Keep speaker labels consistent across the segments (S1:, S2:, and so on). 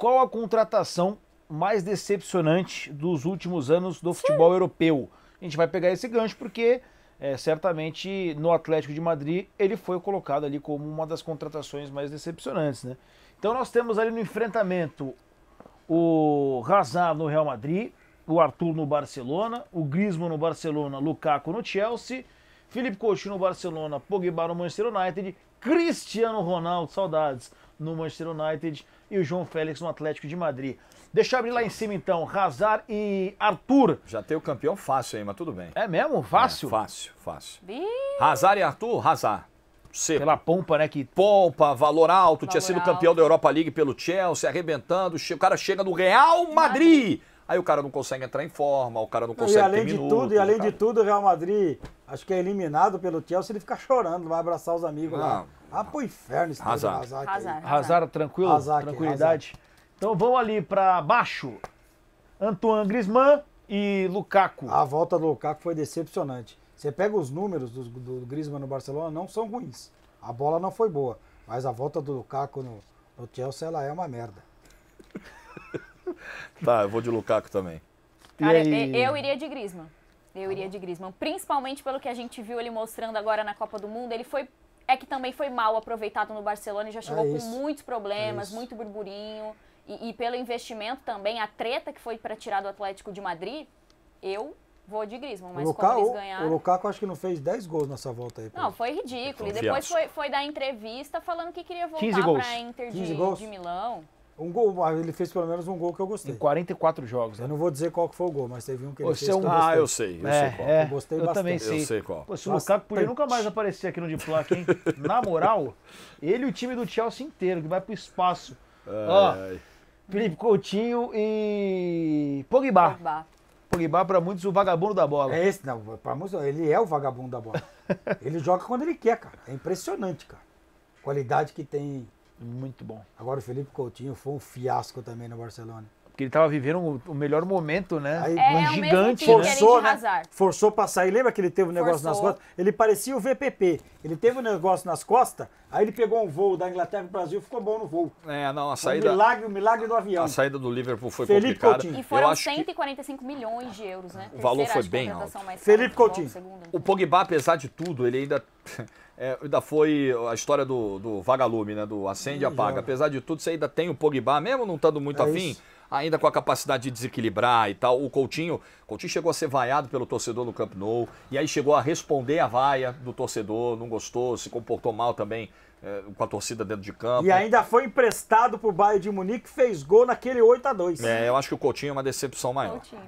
S1: Qual a contratação mais decepcionante dos últimos anos do futebol Sim. europeu? A gente vai pegar esse gancho porque é, certamente no Atlético de Madrid ele foi colocado ali como uma das contratações mais decepcionantes, né? Então nós temos ali no enfrentamento o Hazard no Real Madrid, o Arthur no Barcelona, o Griezmann no Barcelona, Lukaku no Chelsea, Felipe Coutinho no Barcelona, Pogba no Manchester United, Cristiano Ronaldo, saudades, no Manchester United e o João Félix no Atlético de Madrid. Deixa eu abrir lá em cima então, Hazard e Arthur. Já tem o campeão
S2: fácil aí, mas tudo bem. É mesmo? Fácil? É, fácil, fácil. Razar Hazard e Arthur, Hazard. Seco. Pela pompa, né? Que... Pompa, valor alto, valor tinha sido alto. campeão da Europa League pelo Chelsea, arrebentando. O cara chega no Real Madrid. Aí o cara não consegue entrar em forma, o cara não consegue e além de minutos, tudo
S3: E além cara... de tudo, o Real Madrid, acho que é eliminado pelo Chelsea, ele fica chorando, vai abraçar os
S1: amigos lá. Ah, pro inferno esse Hazard. Hazard, Hazard, Hazard. tranquilo? Hazard, Tranquilidade. Hazard. Então vamos ali para baixo. Antoine Griezmann e Lukaku. A
S3: volta do Lukaku foi decepcionante. Você pega os números do, do Griezmann no Barcelona, não são ruins. A bola não foi boa, mas a volta do Lukaku no, no Chelsea, ela é uma merda.
S2: tá, eu vou de Lukaku também. Cara, eu
S4: iria de Griezmann. Eu iria de Griezmann, principalmente pelo que a gente viu ele mostrando agora na Copa do Mundo. Ele foi é que também foi mal aproveitado no Barcelona e já chegou é com muitos é problemas, é muito burburinho. E, e, pelo investimento também, a treta que foi para tirar do Atlético de Madrid, eu vou de Griezmann. Mas o Lukaku, como eles ganharam... O
S3: Lukaku acho que não fez 10 gols nessa volta aí. Não,
S4: foi ridículo. Foi um e depois foi, foi dar entrevista falando que queria voltar para Inter de, de Milão.
S3: Um gol, ele fez pelo menos um gol que eu gostei. Em 44 jogos. Né? Eu não vou dizer qual que foi o gol, mas teve um que ele Você fez. É ah, eu sei, eu é, é sei qual. É, eu gostei eu bastante.
S1: Também sei. Eu sei qual. Pô, se o Lukaku podia nunca mais aparecer aqui no Diplac, hein? Na moral, ele e o time do Chelsea inteiro, que vai pro espaço. Ó, Felipe Coutinho e Pogba. Pogba. Pogba para muitos o vagabundo
S3: da bola. É esse, não, para muitos ele é o vagabundo da bola. ele joga quando ele quer, cara. É impressionante, cara. Qualidade que tem muito bom. Agora o Felipe Coutinho foi um fiasco também no Barcelona. Porque ele estava vivendo o melhor momento, né? Aí, é, um gigante, né? forçou, né? Forçou para sair. Lembra que ele teve um negócio forçou. nas costas? Ele parecia o VPP. Ele teve um negócio nas costas, aí ele pegou um voo da Inglaterra para o Brasil, ficou bom no voo.
S2: É, não, a saída. O milagre, o milagre do avião. A saída do Liverpool foi Felipe complicada. Coutinho. E foram
S4: 145 milhões de euros, né? O valor foi bem alto. Felipe Coutinho. Bom,
S2: o Pogba, apesar de tudo, ele ainda é, ainda foi a história do, do vagalume, né? Do acende e apaga. Joga. Apesar de tudo, você ainda tem o Pogba, mesmo não estando muito é afim, isso. ainda com a capacidade de desequilibrar e tal. O Coutinho, Coutinho chegou a ser vaiado pelo torcedor no Camp Nou, e aí chegou a responder a vaia do torcedor, não gostou, se comportou mal também é, com a torcida dentro de campo. E ainda
S3: foi emprestado pro Bayern de Munique, fez gol naquele 8 a 2 É,
S2: eu acho que o Coutinho é uma decepção maior. Coutinho.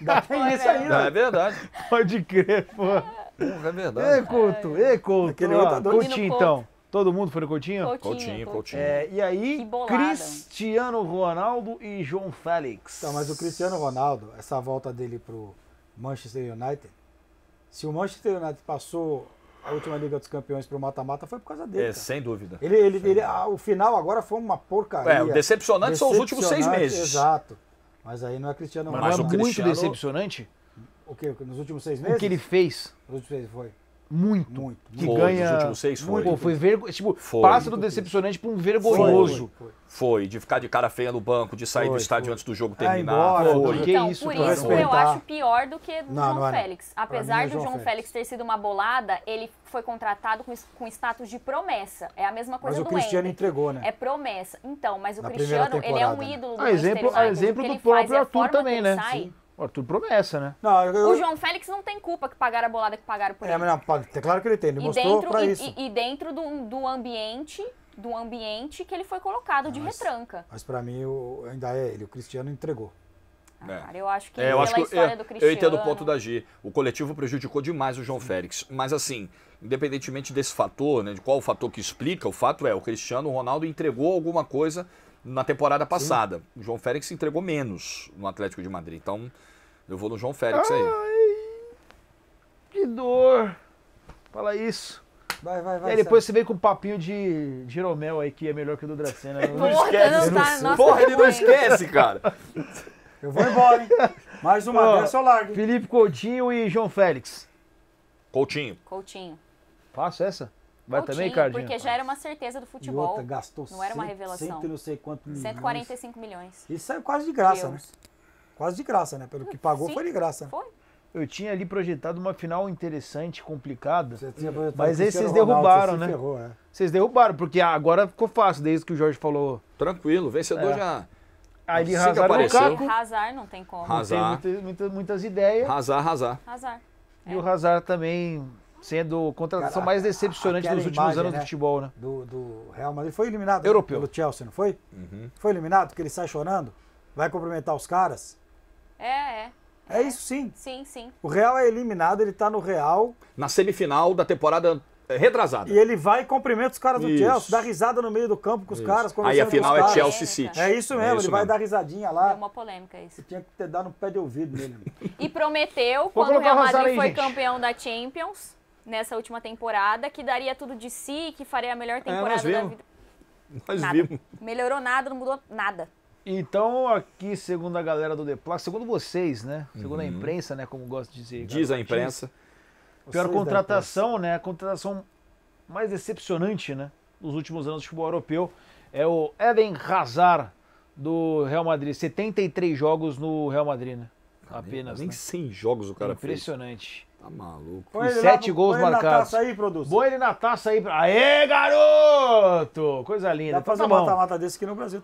S1: Dá
S3: isso aí,
S2: né? É
S1: verdade. Pode crer, pô. É. Porra, é verdade. Ei, Couto, é. ei, Couto. Aquele outro Coutinho, então. Todo mundo foi no Coutinho? Coutinho, Coutinho. Coutinho. É, e aí, Cristiano Ronaldo e João Félix.
S3: Então, mas o Cristiano Ronaldo, essa volta dele pro Manchester United, se o Manchester United passou a última Liga dos Campeões pro mata-mata, foi por causa
S1: dele.
S2: É, cara. sem dúvida.
S3: Ele, ele, sem ele dúvida. o final agora foi uma porcaria. É, o decepcionante, decepcionante são os últimos seis meses. Exato. Mas aí não é Cristiano é Ronaldo. Mas, mas o Cristiano... muito
S1: decepcionante o que? Nos últimos seis meses? O que ele fez. Nos últimos seis foi.
S3: Muito. Muito.
S1: Que foi, ganha. Nos últimos seis foi. Pô, foi vergo... tipo, foi. passa do decepcionante para um vergonhoso.
S2: Foi, foi, de ficar de cara feia no banco, de sair do estádio antes do jogo ah, terminar. Ah, embora, foi. Então, isso, por isso eu tá. acho
S4: pior do que do não, João não Félix. É Apesar do João Félix. Félix ter sido uma bolada, ele foi contratado com, com status de promessa. É a mesma coisa mas do o Cristiano
S1: Ender. entregou, né? É
S4: promessa. Então, mas o Na Cristiano, ele é um ídolo do ah, é a exemplo, a exemplo
S1: do próprio Arthur também, né? Ó, tudo promessa, né? Não, eu,
S3: O João
S4: Félix não tem culpa que pagaram a bolada que pagaram por É, ele. mas
S3: não, é claro que ele tem, ele e mostrou dentro, pra e, isso.
S4: e- dentro do, do ambiente do ambiente que ele foi colocado de retranca.
S3: Mas pra mim o- ainda é ele, o Cristiano entregou. Ah, é. Cara, eu acho que É, eu pela acho que eu, história é, do eu entendo o ponto
S2: da G. O coletivo prejudicou demais o João Félix. Mas assim, independentemente desse fator, né, de qual o fator que explica, o fato é, o Cristiano Ronaldo entregou alguma coisa na temporada passada. O João Félix entregou menos no Atlético de Madrid. Então, eu vou no João Félix Ai, aí.
S1: Que dor. Fala isso. Vai, vai, vai. E aí depois sabe. você vem com o papinho de Giromel aí, que é melhor que o do Dracena. Não, esquece. Não tá, nossa, Porra, ele não tá esquece, cara. Eu vou embora, hein? Mais uma vez, eu largo. Felipe Coutinho e João Félix. Coutinho. Coutinho. Faço essa? Vai Coutinho, também, Cardinho? Porque
S4: já era uma certeza do futebol. E outra,
S1: gastou não era uma revelação. Cento não sei quanto milhões.
S4: 145 milhões.
S1: Isso saiu é quase de graça, Deus. né? Quase de graça, né? Pelo que pagou, Sim, foi de graça. Foi. Eu tinha ali projetado uma final interessante, complicada. mas aí vocês derrubaram, Ronaldo, né? Ferrou, é. Vocês derrubaram, porque agora ficou fácil, desde que o Jorge falou. Tranquilo, vencedor é. já. Aí ele Hazard apareceu. não tem como. Rasar. Tem muitas ideias. Rasar, rasar. Rasar. E é. o rasar também sendo a contratação Cara, mais decepcionante dos últimos
S3: anos né, do futebol, né? Do, do, Real Madrid. Foi eliminado Europeu. pelo Chelsea, não foi? Uhum. Foi eliminado, porque ele sai chorando, vai cumprimentar os caras.
S4: É, é. É isso sim. Sim, sim.
S3: O Real é eliminado, ele tá no Real. Na semifinal da temporada eh, retrasada. E ele vai e cumprimenta os caras do isso. Chelsea, dá risada no meio do campo com os isso. caras. Aí a final é Chelsea City. É isso é mesmo, é isso ele mesmo. vai dar risadinha lá. É uma polêmica isso. Você tinha que ter dado um pé de ouvido nele.
S4: e prometeu, quando o Real Madrid aí, foi gente. campeão da Champions, nessa última temporada, que daria tudo de si, e que faria a melhor é, temporada é, da
S1: vida. Nós nada. vimos.
S4: Melhorou nada, não mudou nada.
S1: Então, aqui, segundo a galera do Deplac, segundo vocês, né? Segundo uhum. a imprensa, né? Como gosto de dizer. Diz a imprensa.
S2: Diz. Pior contratação,
S1: né? A contratação mais decepcionante, né? Dos últimos anos do futebol europeu é o Eden Hazard do Real Madrid. 73 jogos no Real Madrid, né?
S2: Apenas. Nem, nem né? 100 jogos o cara Impressionante.
S1: fez. Impressionante. Tá maluco. e sete lá, gols marcados. Põe ele na taça aí, produção. Põe ele na taça aí. Aê, garoto! Coisa linda. Dá pra então fazer tá um mata-mata desse aqui no Brasil.